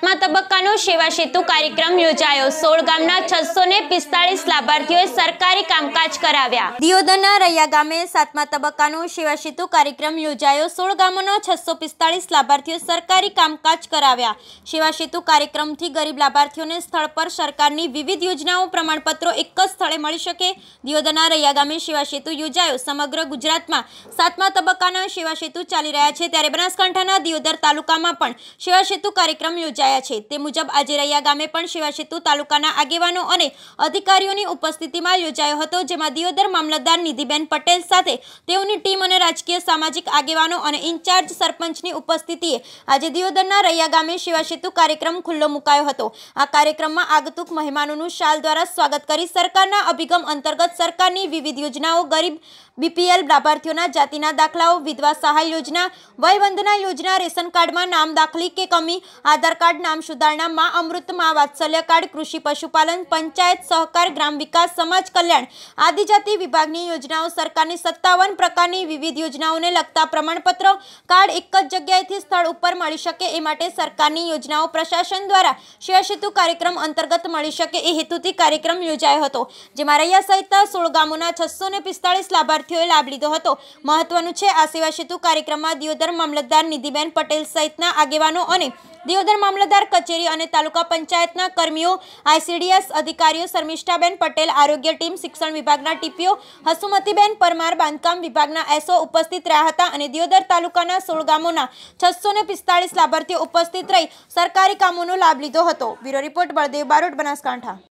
સાતમા તબક્કાનો સેવા સેતુ કાર્યક્રમ યોજાયો સોળ ગામના છસો ને પિસ્તાળીસ લાભાર્થીઓએ સરકારી કામકાજ કરાવ્યા દિયોદરના રૈયા ગામે સાતમા તબક્કાનો સેવા સેતુ કાર્યક્રમ યોજાયો સોળ ગામોના છસો પિસ્તાળીસ લાભાર્થીઓ સરકારી કામકાજ કરાવ્યા સેવા સેતુ કાર્યક્રમથી ગરીબ લાભાર્થીઓને સ્થળ પર સરકારની વિવિધ યોજનાઓ પ્રમાણપત્રો એક જ સ્થળે મળી શકે દિયોદરના રૈયા ગામે સેવા સેતુ યોજાયો સમગ્ર ગુજરાતમાં સાતમા તબક્કાના સેવા સેતુ ચાલી રહ્યા છે ત્યારે બનાસકાંઠાના દિયોદર તાલુકામાં પણ સેવા સેતુ કાર્યક્રમ યોજાયો યોજાયા છે તે મુજબ આજે રૈયા ગામે પણ શિવાસેતુ તાલુકાના આગેવાનો અને અધિકારીઓની ઉપસ્થિતિમાં યોજાયો હતો જેમાં દિયોદર મામલતદાર નિધિબેન પટેલ સાથે તેઓની ટીમ અને રાજકીય સામાજિક આગેવાનો અને ઇન્ચાર્જ સરપંચની ઉપસ્થિતિએ આજે દિયોદરના રૈયા ગામે શિવાસેતુ કાર્યક્રમ ખુલ્લો મુકાયો હતો આ કાર્યક્રમમાં આગતુક મહેમાનોનું શાલ દ્વારા સ્વાગત કરી સરકારના અભિગમ અંતર્ગત સરકારની વિવિધ યોજનાઓ ગરીબ બીપીએલ લાભાર્થીઓના જાતિના દાખલાઓ વિધવા સહાય યોજના વય યોજના રેશન કાર્ડમાં નામ દાખલી કે કમી આધાર કાર્ડ કાર્ડ નામ સુધારણામાં અમૃતમાં વાત્સલ્ય કાર્ડ કૃષિ પશુપાલન પંચાયત સહકાર ગ્રામ વિકાસ સમાજ કલ્યાણ આદિજાતિ વિભાગની યોજનાઓ સરકારની સત્તાવન પ્રકારની વિવિધ યોજનાઓને લગતા પ્રમાણપત્રો કાર્ડ એક જ જગ્યાએથી સ્થળ ઉપર મળી શકે એ માટે સરકારની યોજનાઓ પ્રશાસન દ્વારા શેષેતુ કાર્યક્રમ અંતર્ગત મળી શકે એ હેતુથી કાર્યક્રમ યોજાયો હતો જેમાં રૈયા સહિત સોળ ગામોના છસો પિસ્તાળીસ લાભાર્થીઓએ લાભ લીધો હતો મહત્વનું છે આ સેવા સેતુ કાર્યક્રમમાં દિયોદર મામલતદાર નિધિબેન પટેલ સહિતના આગેવાનો અને દિયોદર મામલતદાર કચેરી અને તાલુકા પંચાયતના કર્મીઓ આઈસીડીએસ અધિકારીઓ શર્મિષ્ઠાબેન પટેલ આરોગ્ય ટીમ શિક્ષણ વિભાગના ટીપીઓ હસુમતીબેન પરમાર બાંધકામ વિભાગના એસઓ ઉપસ્થિત રહ્યા હતા અને દિયોદર તાલુકાના સોળ ગામોના છસો લાભાર્થીઓ ઉપસ્થિત રહી સરકારી કામોનો લાભ લીધો હતો બ્યુરો રિપોર્ટ બળદેવ બારોટ બનાસકાંઠા